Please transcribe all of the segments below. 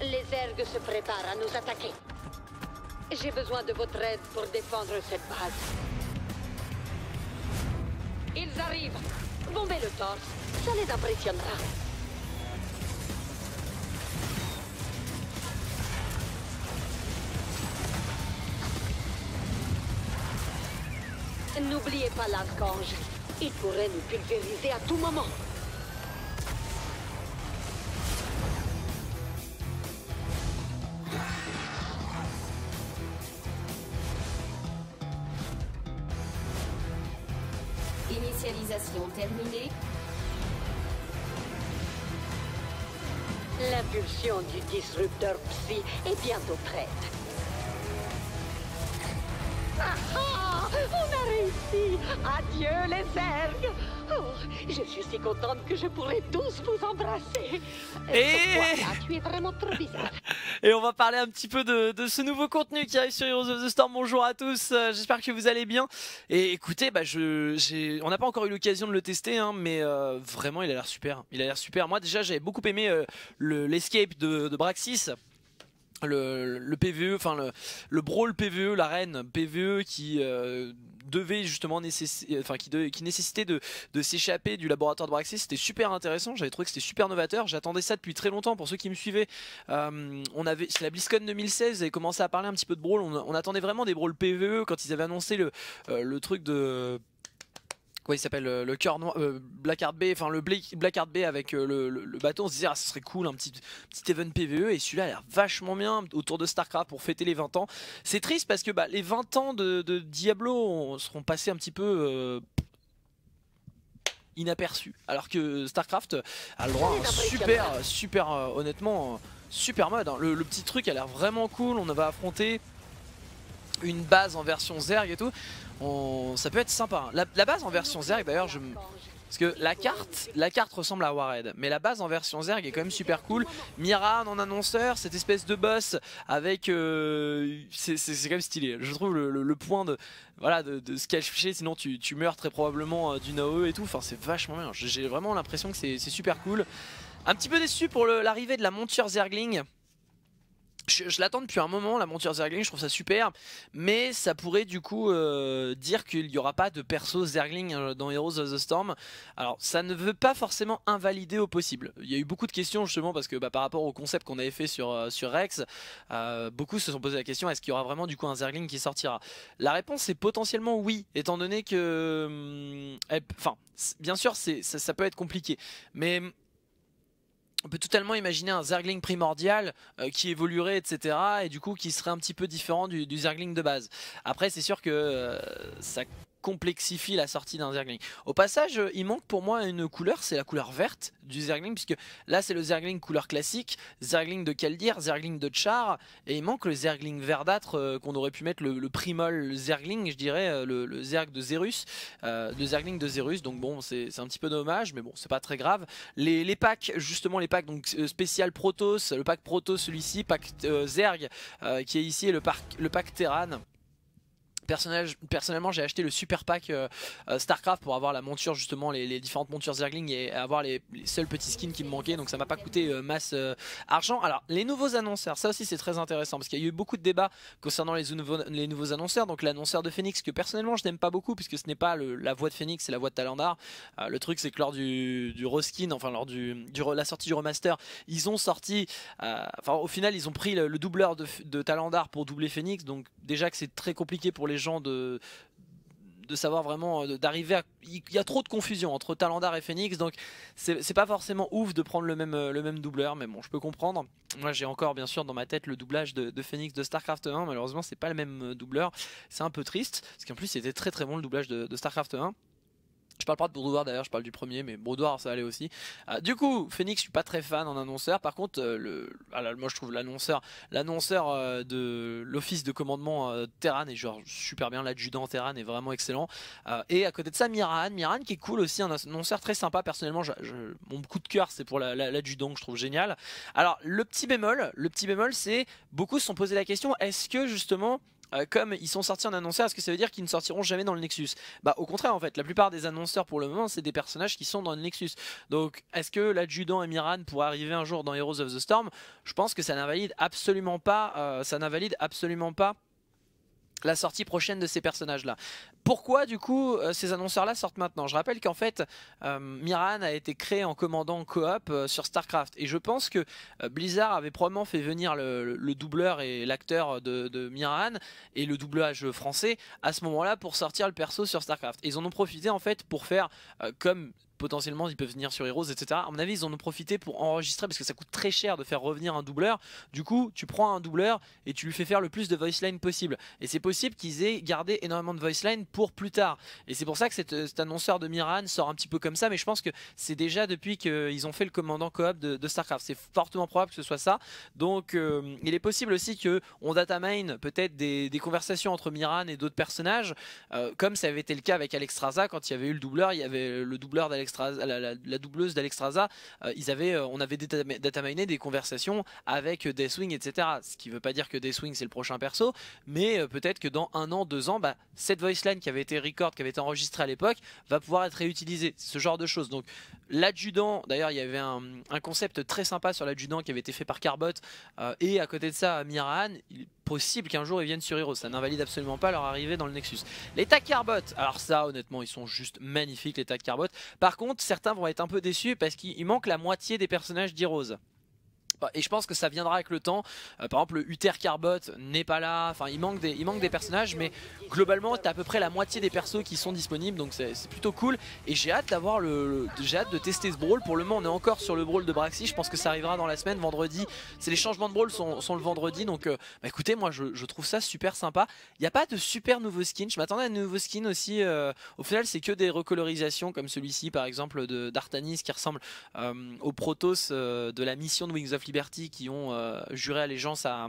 Les ergues se préparent à nous attaquer. J'ai besoin de votre aide pour défendre cette base. Ils arrivent Bombez le torse, ça les impressionnera. N'oubliez pas l'archange. Il pourrait nous pulvériser à tout moment. Initialisation terminée. L'impulsion du disrupteur Psy est bientôt prête. Ah, ah, on a réussi Adieu les ergues je suis si contente que je pourrais tous vous embrasser. Et vraiment trop Et on va parler un petit peu de, ce nouveau contenu qui arrive sur Heroes of the Storm. Bonjour à tous, euh, j'espère que vous allez bien. Et écoutez, bah on n'a pas encore eu l'occasion de le tester, hein, mais euh, vraiment il a l'air super. Il a l'air super. Moi déjà j'avais beaucoup aimé euh, l'escape de, Braxis. Le, le PVE, enfin le, le brawl PVE, l'arène PVE qui devait justement nécessiter, euh, enfin qui, de, nécessitait de, s'échapper du laboratoire de Braxis, c'était super intéressant. J'avais trouvé que c'était super novateur. J'attendais ça depuis très longtemps. Pour ceux qui me suivaient, euh, on avait c'est la BlizzCon 2016 et commencé à parler un petit peu de brawl. On, attendait vraiment des brawls PVE quand ils avaient annoncé le, euh, le truc de quoi il s'appelle euh, le cœur noir, euh, Blackheart B, enfin le Blackheart B avec euh, le, bateau, bâton, on se disait ah ce serait cool un petit petit event PVE et celui-là a l'air vachement bien autour de Starcraft pour fêter les 20 ans. C'est triste parce que bah, les 20 ans de, Diablo seront passés un petit peu inaperçus, alors que Starcraft a le droit à un super super honnêtement super mode. Hein. Le, le petit truc a l'air vraiment cool, on va affronter une base en version Zerg et tout, ça peut être sympa. La, base en version Zerg d'ailleurs, je... Parce que la carte, la carte ressemble à Warhead, mais la base en version Zerg est quand même super cool. Miran en annonceur, cette espèce de boss avec, euh, c'est quand même stylé. Je trouve le, point de, voilà, de, de se sinon tu, tu, meurs très probablement euh, d'une AOE et tout. Enfin, c'est vachement bien. J'ai vraiment l'impression que c'est super cool. Un petit peu déçu pour l'arrivée de la monture Zergling je, l'attends depuis un moment, la monture Zergling, je trouve ça super, mais ça pourrait du coup euh, dire qu'il n'y aura pas de perso Zergling euh, dans Heroes of the Storm. Alors ça ne veut pas forcément invalider au possible. Il y a eu beaucoup de questions justement parce que bah, par rapport au concept qu'on avait fait sur, euh, Rex, beaucoup se sont posé la question est-ce qu'il y aura vraiment du coup un Zergling qui sortira La réponse est potentiellement oui, étant donné que... Hum, eh, enfin, bien sûr ça peut être compliqué, mais hum, on peut totalement imaginer un Zergling primordial euh, qui évoluerait, etc. Et du coup qui serait un petit peu différent du, Zergling de base. Après c'est sûr que euh, ça complexifie la sortie d'un Zergling. Au passage, euh, il manque pour moi une couleur, c'est la couleur verte du Zergling, puisque là c'est le Zergling couleur classique, Zergling de Kaldir, Zergling de Char, et il manque le Zergling verdâtre euh, qu'on aurait pu mettre le, primol Zergling, je dirais, euh, le, Zerg de Zerus, de Zergling de Zerus, donc bon, c'est un petit peu dommage, mais bon, c'est pas très grave. Les, packs, justement, les packs donc spécial Protos, le pack Protos celui-ci, pack Zerg qui est ici, et le, pack, le pack Terran personnellement, j'ai acheté le super pack euh, euh, Starcraft pour avoir la monture, justement, les, différentes montures Zergling et avoir les, seuls petits skins qui me manquaient. Donc ça m'a pas coûté euh, masse argent. Alors, les nouveaux annonceurs, ça aussi c'est très intéressant parce qu'il y a eu beaucoup de débats concernant les, nouveaux, les nouveaux annonceurs. Donc l'annonceur de Phoenix, que personnellement je n'aime pas beaucoup puisque ce n'est pas la voix de Phoenix, c'est la voix de Talandar. le truc, c'est que lors du, du reskin, enfin lors du, la sortie du remaster, ils ont sorti, enfin au final, ils ont pris le, doubleur de, de Talandar pour doubler Phoenix. Donc déjà que c'est très compliqué pour les gens de savoir vraiment euh, d'arriver à il y a trop de confusion entre Talandar et Phoenix donc c'est pas forcément ouf de prendre le même euh, le même doubleur mais bon je peux comprendre moi j'ai encore bien sûr dans ma tête le doublage de, Phoenix de Starcraft 1 malheureusement c'est pas le même euh, doubleur c'est un peu triste parce qu'en plus c'était très très bon le doublage de, de Starcraft 1 je parle pas de Boudoir d'ailleurs, je parle du premier, mais Boudoir ça allait aussi. Ah, du coup, Phoenix, je suis pas très fan en annonceur. Par contre, euh, ah moi je trouve l'annonceur, l'annonceur euh, de l'office de commandement euh, Terran est genre super bien. L'adjudant Terran est vraiment excellent. et à côté de ça, Miran, Miran qui est cool aussi, un annonceur très sympa. Personnellement, mon coup de cœur c'est pour l'adjudant la, que je trouve génial. Alors le petit bémol, le petit bémol, c'est beaucoup se sont posé la question est-ce que justement euh, comme ils sont sortis en annonceur, est-ce que ça veut dire qu'ils ne sortiront jamais dans le Nexus Bah au contraire en fait, la plupart des annonceurs pour le moment c'est des personnages qui sont dans le Nexus. Donc est-ce que l'adjudant Emiran pourrait arriver un jour dans Heroes of the Storm Je pense que ça n'invalide absolument pas, euh, ça n'invalide absolument pas la sortie prochaine de ces personnages-là. Pourquoi du coup euh, ces annonceurs-là sortent maintenant Je rappelle qu'en fait euh, Miran a été créé en commandant coop euh, sur StarCraft et je pense que Blizzard avait probablement fait venir le, doubleur et l'acteur de, de, Miran et le doublage français à ce moment-là pour sortir le perso sur StarCraft. ils en ont profité en fait pour faire comme potentiellement ils peuvent venir sur Heroes, etc. À mon avis, ils en ont profité pour enregistrer parce que ça coûte très cher de faire revenir un doubleur. Du coup, tu prends un doubleur et tu lui fais faire le plus de voice possible. Et c'est possible qu'ils aient gardé énormément de voice pour plus tard. Et c'est pour ça que euh, cet annonceur de Miran sort un petit peu comme ça, mais je pense que c'est déjà depuis qu'ils ont fait le commandant coop de, de StarCraft. C'est fortement probable que ce soit ça. Donc, euh, il est possible aussi que on mine peut-être des, conversations entre Miran et d'autres personnages, euh, comme ça avait été le cas avec Alexstrasza quand il y avait eu le doubleur, il y avait le doubleur d'Alexstrasza la, doubleuse d'Alexstrasza, euh, ils euh, on avait data, des conversations avec Deathwing, etc. Ce qui ne veut pas dire que Deathwing c'est le prochain perso, mais euh, peut-être que dans un an, deux ans, bah, cette voice line qui avait été record, qui avait été enregistrée à l'époque, va pouvoir être réutilisée. Ce genre de choses. Donc L'adjudant, d'ailleurs, il y avait un, concept très sympa sur l'adjudant qui avait été fait par Carbot. Euh, et à côté de ça, Mirahan, il est possible qu'un jour ils viennent sur Heroes, Ça n'invalide absolument pas leur arrivée dans le Nexus. Les tags Carbot, alors ça, honnêtement, ils sont juste magnifiques, les de Carbot. Par contre, certains vont être un peu déçus parce qu'il manque la moitié des personnages d'Heroes et je pense que ça viendra avec le temps. Euh, par exemple, le Uther Carbot n'est pas là. Enfin, il manque des, il manque des personnages, mais globalement, t'as à peu près la moitié des persos qui sont disponibles, donc c'est plutôt cool. Et j'ai hâte d'avoir le, j'ai hâte de tester ce brawl. Pour le moment, on est encore sur le brawl de Braxi. Je pense que ça arrivera dans la semaine, vendredi. C'est les changements de brawl sont, le vendredi, donc euh, bah, écoutez, moi je, trouve ça super sympa. Il n'y a pas de super nouveau skin Je m'attendais à un nouveau skin aussi. Euh, au final, c'est que des recolorisations comme celui-ci, par exemple, de d'Artanis qui ressemble au Protoss de la mission de Wings of Liberty qui ont euh, juré allégeance à,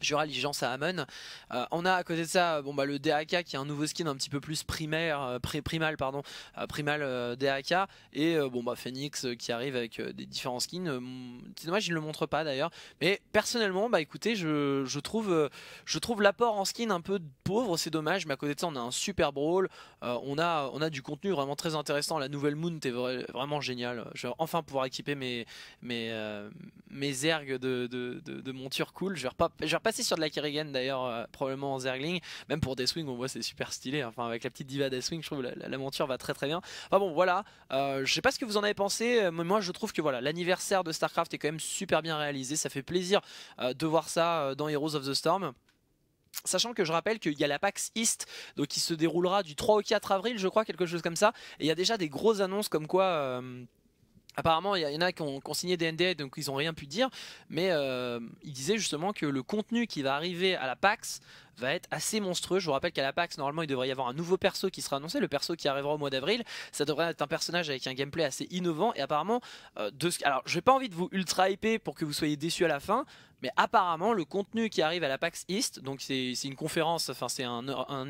Jura à Amon. Euh, on a à côté de ça bon, bah, le DAK qui est un nouveau skin un petit peu plus primaire, euh, pré primal, pardon, euh, primal DAK. Et bon, bah, Phoenix qui arrive avec des différents skins. Mm, c'est dommage, il ne le montre pas d'ailleurs. Mais personnellement, bah, écoutez, je, trouve, je trouve l'apport en skin un peu pauvre, c'est dommage. Mais à côté de ça, on a un super brawl. on, a, on a du contenu vraiment très intéressant. La nouvelle Moon est vraiment géniale. Je vais enfin pouvoir équiper mes, mes, mes ergues de, de, monture cool. Je pas, sur de la Kerrigan d'ailleurs, euh, probablement en Zergling. Même pour Deathwing, on voit c'est super stylé. Enfin, avec la petite diva Deathwing, je trouve la, la, monture va très très bien. Enfin bon, voilà. Euh, je sais pas ce que vous en avez pensé, euh, mais moi je trouve que voilà, l'anniversaire de StarCraft est quand même super bien réalisé. Ça fait plaisir de voir ça dans Heroes of the Storm. Sachant que je rappelle qu'il y a la PAX East donc qui se déroulera du 3 au 4 avril, je crois, quelque chose comme ça. Et il y a déjà des grosses annonces comme quoi. Apparemment, il y, en a qui ont, consigné des NDA, donc ils n'ont rien pu dire. Mais euh, ils disaient justement que le contenu qui va arriver à la PAX va être assez monstrueux. Je vous rappelle qu'à la PAX, normalement, il devrait y avoir un nouveau perso qui sera annoncé. Le perso qui arrivera au mois d'avril, ça devrait être un personnage avec un gameplay assez innovant. Et apparemment, euh, de ce... alors j'ai pas envie de vous ultra hyper pour que vous soyez déçus à la fin, mais apparemment, le contenu qui arrive à la PAX East, donc c'est une conférence, enfin c'est un,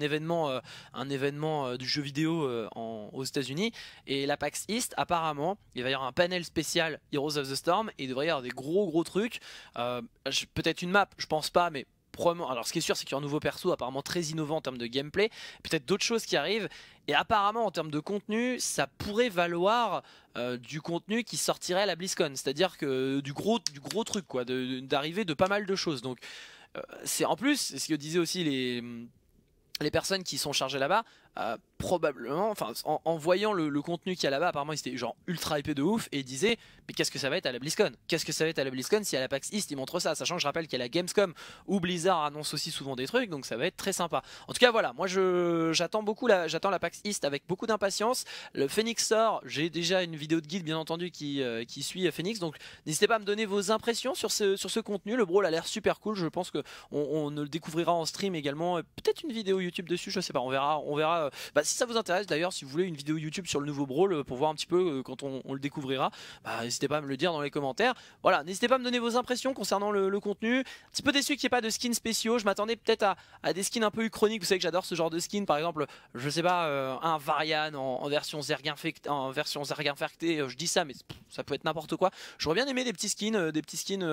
événement, un événement euh, euh, du jeu vidéo aux États-Unis, et la PAX East, apparemment, il va y avoir un panel spécial Heroes of the Storm, et il devrait y avoir des gros gros trucs, peut-être une map, je pense pas, mais alors, ce qui est sûr, c'est qu'il y a un nouveau perso apparemment très innovant en termes de gameplay. Peut-être d'autres choses qui arrivent. Et apparemment, en termes de contenu, ça pourrait valoir euh, du contenu qui sortirait à la BlizzCon. C'est-à-dire que euh, du gros, du gros truc, quoi, d'arriver de, pas mal de choses. Donc, euh, c'est en plus, ce que disaient aussi les les personnes qui sont chargées là-bas, euh, probablement, enfin, en, voyant le, contenu qu'il y a là-bas, apparemment, il était genre ultra épais de ouf et disait mais qu'est-ce que ça va être à la BlizzCon Qu'est-ce que ça va être à la BlizzCon si à la PAX East ils montrent ça Sachant que je rappelle qu'il y a la Gamescom où Blizzard annonce aussi souvent des trucs, donc ça va être très sympa. En tout cas, voilà, moi j'attends beaucoup la, j'attends la PAX East avec beaucoup d'impatience. Le Phoenix sort, j'ai déjà une vidéo de guide bien entendu qui, euh, qui suit Phoenix, donc n'hésitez pas à me donner vos impressions sur ce, sur ce contenu. Le brawl a l'air super cool, je pense que on le découvrira en stream également, peut-être une vidéo YouTube dessus, je sais pas, on verra, on verra euh, bah, si ça vous intéresse d'ailleurs, si vous voulez une vidéo YouTube sur le nouveau Brawl euh, pour voir un petit peu euh, quand on, le découvrira, bah, n'hésitez pas à me le dire dans les commentaires. Voilà, n'hésitez pas à me donner vos impressions concernant le, contenu. Un petit peu déçu qu'il n'y ait pas de skins spéciaux. Je m'attendais peut-être à, des skins un peu uchroniques. Vous savez que j'adore ce genre de skins. Par exemple, je sais pas, un Varian en, version infect, En version infecté Je dis ça, mais ça peut être n'importe quoi. J'aurais bien aimé des petits skins, des petits skins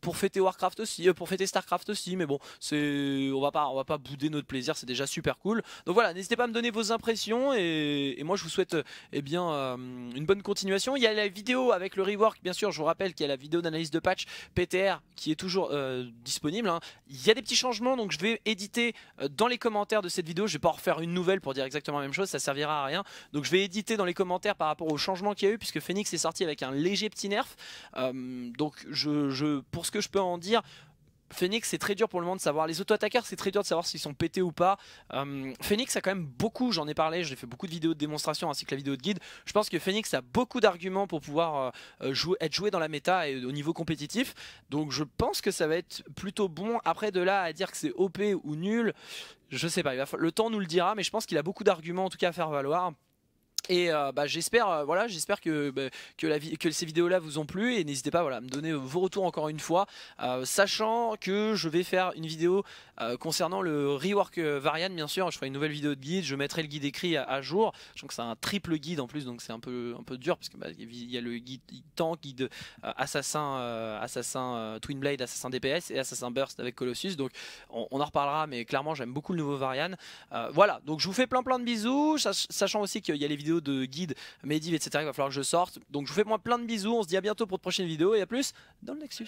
pour fêter Warcraft aussi, pour fêter Starcraft aussi. Mais bon, c'est, on va pas, on va pas bouder notre plaisir. C'est déjà super cool. Donc voilà, n'hésitez N'hésitez pas à me donner vos impressions et, moi je vous souhaite eh bien, euh, une bonne continuation. Il y a la vidéo avec le rework, bien sûr, je vous rappelle qu'il y a la vidéo d'analyse de patch PTR qui est toujours euh, disponible. Hein. Il y a des petits changements, donc je vais éditer euh, dans les commentaires de cette vidéo. Je ne vais pas en refaire une nouvelle pour dire exactement la même chose, ça servira à rien. Donc je vais éditer dans les commentaires par rapport aux changements qu'il y a eu, puisque Phoenix est sorti avec un léger petit nerf. donc pour ce que je peux en dire, Phoenix, c'est très dur pour le monde de savoir. Les auto-attaqueurs, c'est très dur de savoir s'ils sont pétés ou pas. Euh, Phoenix a quand même beaucoup, j'en ai parlé, j'ai fait beaucoup de vidéos de démonstration ainsi que la vidéo de guide. Je pense que Phoenix a beaucoup d'arguments pour pouvoir euh, euh, jouer, être joué dans la méta et au niveau compétitif. Donc je pense que ça va être plutôt bon. Après, de là à dire que c'est OP ou nul, je sais pas. le temps nous le dira, mais je pense qu'il a beaucoup d'arguments en tout cas à faire valoir. Et euh, bah, j'espère euh, voilà, j'espère que, bah, que, que ces vidéos-là vous ont plu et n'hésitez pas voilà, à me donner vos retours encore une fois, euh, sachant que je vais faire une vidéo concernant le rework Varian bien sûr, je ferai une nouvelle vidéo de guide, je mettrai le guide écrit à, jour, je pense que c'est un triple guide en plus donc c'est un peu, un peu dur parce qu'il bah, y a le guide tank, guide assassin, assassin Twin assassin DPS et assassin Burst avec Colossus donc on en reparlera mais clairement j'aime beaucoup le nouveau Varian. voilà donc je vous fais plein plein de bisous, sachant aussi qu'il y a les vidéos de guide, Medivh, etc. Il va falloir que je sorte. Donc je vous fais moi plein de bisous. On se dit à bientôt pour de prochaines vidéos et à plus dans le Nexus.